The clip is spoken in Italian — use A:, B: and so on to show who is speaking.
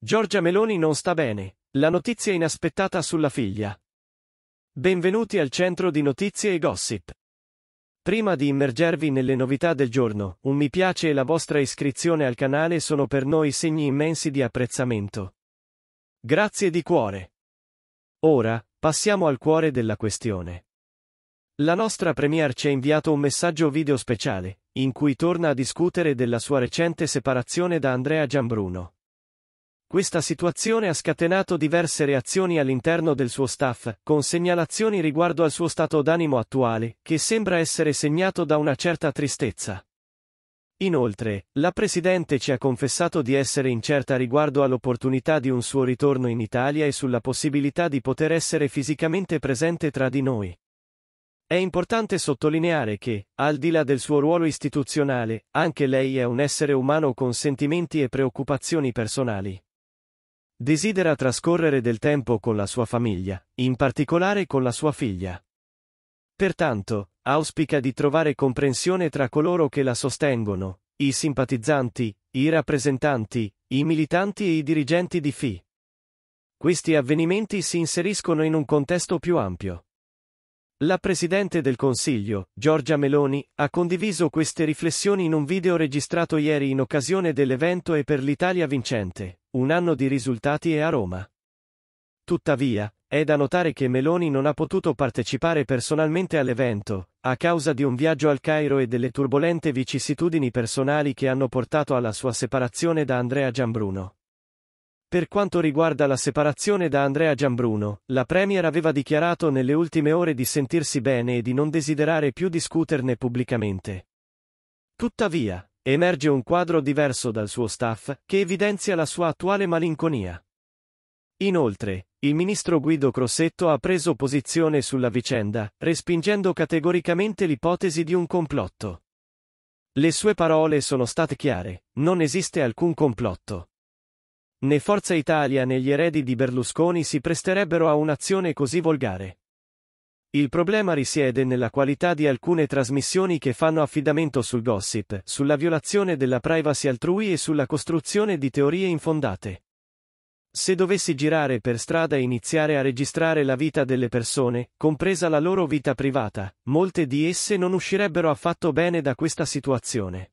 A: Giorgia Meloni non sta bene. La notizia inaspettata sulla figlia. Benvenuti al centro di notizie e gossip. Prima di immergervi nelle novità del giorno, un mi piace e la vostra iscrizione al canale sono per noi segni immensi di apprezzamento. Grazie di cuore. Ora, passiamo al cuore della questione. La nostra premier ci ha inviato un messaggio video speciale, in cui torna a discutere della sua recente separazione da Andrea Gianbruno. Questa situazione ha scatenato diverse reazioni all'interno del suo staff, con segnalazioni riguardo al suo stato d'animo attuale, che sembra essere segnato da una certa tristezza. Inoltre, la Presidente ci ha confessato di essere incerta riguardo all'opportunità di un suo ritorno in Italia e sulla possibilità di poter essere fisicamente presente tra di noi. È importante sottolineare che, al di là del suo ruolo istituzionale, anche lei è un essere umano con sentimenti e preoccupazioni personali. Desidera trascorrere del tempo con la sua famiglia, in particolare con la sua figlia. Pertanto, auspica di trovare comprensione tra coloro che la sostengono, i simpatizzanti, i rappresentanti, i militanti e i dirigenti di FI. Questi avvenimenti si inseriscono in un contesto più ampio. La Presidente del Consiglio, Giorgia Meloni, ha condiviso queste riflessioni in un video registrato ieri in occasione dell'evento E per l'Italia vincente, un anno di risultati e a Roma. Tuttavia, è da notare che Meloni non ha potuto partecipare personalmente all'evento, a causa di un viaggio al Cairo e delle turbolente vicissitudini personali che hanno portato alla sua separazione da Andrea Giambruno. Per quanto riguarda la separazione da Andrea Giambruno, la Premier aveva dichiarato nelle ultime ore di sentirsi bene e di non desiderare più discuterne pubblicamente. Tuttavia, emerge un quadro diverso dal suo staff, che evidenzia la sua attuale malinconia. Inoltre, il ministro Guido Crossetto ha preso posizione sulla vicenda, respingendo categoricamente l'ipotesi di un complotto. Le sue parole sono state chiare, non esiste alcun complotto. Né Forza Italia né gli eredi di Berlusconi si presterebbero a un'azione così volgare. Il problema risiede nella qualità di alcune trasmissioni che fanno affidamento sul gossip, sulla violazione della privacy altrui e sulla costruzione di teorie infondate. Se dovessi girare per strada e iniziare a registrare la vita delle persone, compresa la loro vita privata, molte di esse non uscirebbero affatto bene da questa situazione.